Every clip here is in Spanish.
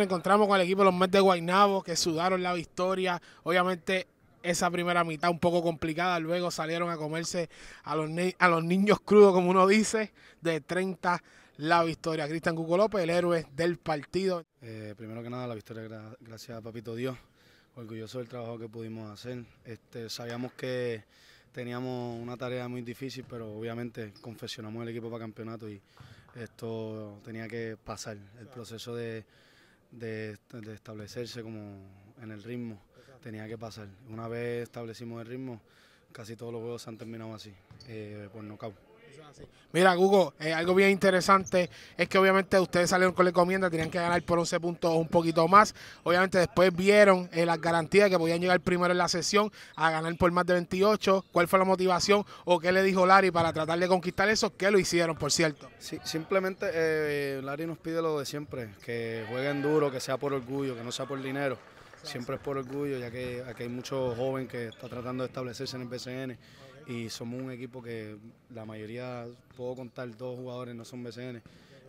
encontramos con el equipo de los Mets de Guaynabo que sudaron la victoria. Obviamente esa primera mitad un poco complicada, luego salieron a comerse a los, a los niños crudos, como uno dice, de 30 la victoria. Cristian Cuco López, el héroe del partido. Eh, primero que nada, la victoria gracias a Papito Dios. Orgulloso del trabajo que pudimos hacer. Este, sabíamos que teníamos una tarea muy difícil, pero obviamente confesionamos el equipo para campeonato y esto tenía que pasar. El proceso de de, establecerse como en el ritmo. Tenía que pasar. Una vez establecimos el ritmo, casi todos los juegos se han terminado así, eh, por nocaut. Mira, Hugo, eh, algo bien interesante es que obviamente ustedes salieron con la encomienda, tenían que ganar por 11 puntos o un poquito más. Obviamente después vieron eh, las garantías que podían llegar primero en la sesión a ganar por más de 28. ¿Cuál fue la motivación o qué le dijo Larry para tratar de conquistar eso? ¿Qué lo hicieron, por cierto? Sí, simplemente eh, Larry nos pide lo de siempre, que jueguen duro, que sea por orgullo, que no sea por dinero. Siempre es por orgullo, ya que aquí hay mucho joven que está tratando de establecerse en el BCN y somos un equipo que la mayoría, puedo contar, dos jugadores no son BCN.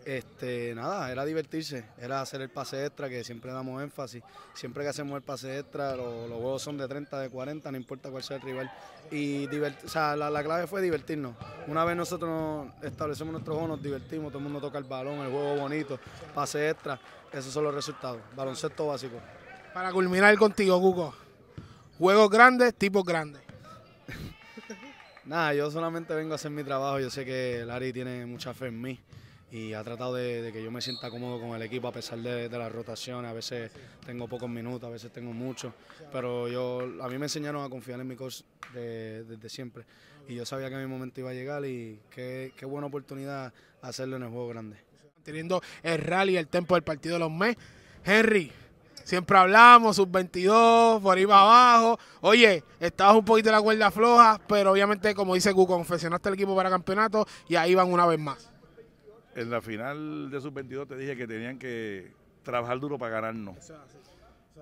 Este, nada, era divertirse, era hacer el pase extra, que siempre damos énfasis. Siempre que hacemos el pase extra, los juegos son de 30, de 40, no importa cuál sea el rival. Y la, clave fue divertirnos. Una vez nosotros establecemos nuestro juego, nos divertimos, todo el mundo toca el balón, el juego bonito, pase extra. Esos son los resultados, baloncesto básico. Para culminar contigo, Cuco, juegos grandes, tipos grandes. Nada, yo solamente vengo a hacer mi trabajo. Yo sé que Larry tiene mucha fe en mí y ha tratado de, que yo me sienta cómodo con el equipo a pesar de, las rotaciones. A veces tengo pocos minutos, a veces tengo muchos, pero yo a mí me enseñaron a confiar en mi coach desde siempre y yo sabía que mi momento iba a llegar y qué, qué buena oportunidad hacerlo en el juego grande. Teniendo el rally, el tempo del partido de los mes. Henry, Siempre hablamos, sub 22, por ahí para abajo. Oye, estabas un poquito en la cuerda floja, pero obviamente, como dice Gu, confeccionaste el equipo para campeonato y ahí van una vez más. En la final de sub 22 te dije que tenían que trabajar duro para ganarnos.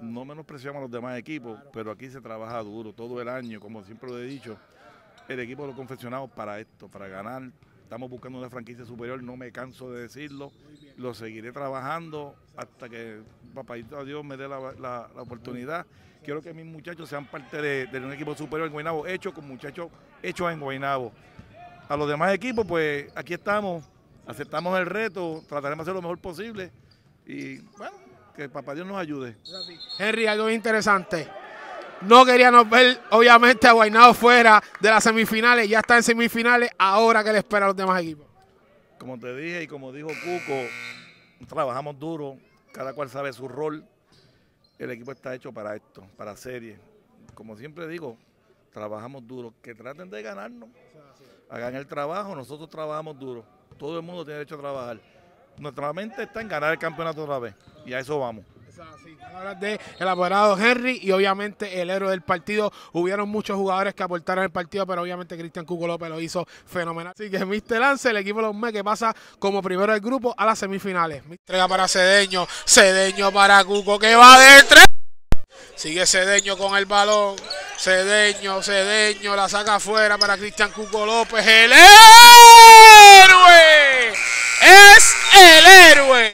No menospreciamos a los demás equipos, pero aquí se trabaja duro todo el año, como siempre lo he dicho. El equipo lo confeccionamos para esto, para ganar, Estamos buscando una franquicia superior, no me canso de decirlo. Lo seguiré trabajando hasta que papayito Dios me dé la, oportunidad. Quiero que mis muchachos sean parte de, de un equipo superior en Guaynabo, hecho con muchachos hechos en Guaynabo. A los demás equipos, pues aquí estamos, aceptamos el reto, trataremos de hacer lo mejor posible y bueno, que papá Dios nos ayude. Henry, algo interesante no queríamos ver, obviamente, a Guainado fuera de las semifinales. Ya está en semifinales. Ahora que le espera a los demás equipos. Como te dije y como dijo Cuco, trabajamos duro. Cada cual sabe su rol. El equipo está hecho para esto, para serie. Como siempre digo, trabajamos duro. Que traten de ganarnos. Hagan el trabajo. Nosotros trabajamos duro. Todo el mundo tiene derecho a trabajar. Nuestra mente está en ganar el campeonato otra vez. Y a eso vamos de el apoderado Henry y obviamente el héroe del partido. Hubieron muchos jugadores que aportaron el partido, pero obviamente Cristian Cuco López lo hizo fenomenal. Así que Mr. Lance, el equipo de los Mets que pasa como primero del grupo a las semifinales. Entrega para Cedeño, Cedeño para Cuco que va de tres. Sigue Cedeño con el balón. Cedeño, Cedeño, la saca afuera para Cristian Cuco López. ¡El héroe! ¡Es el héroe!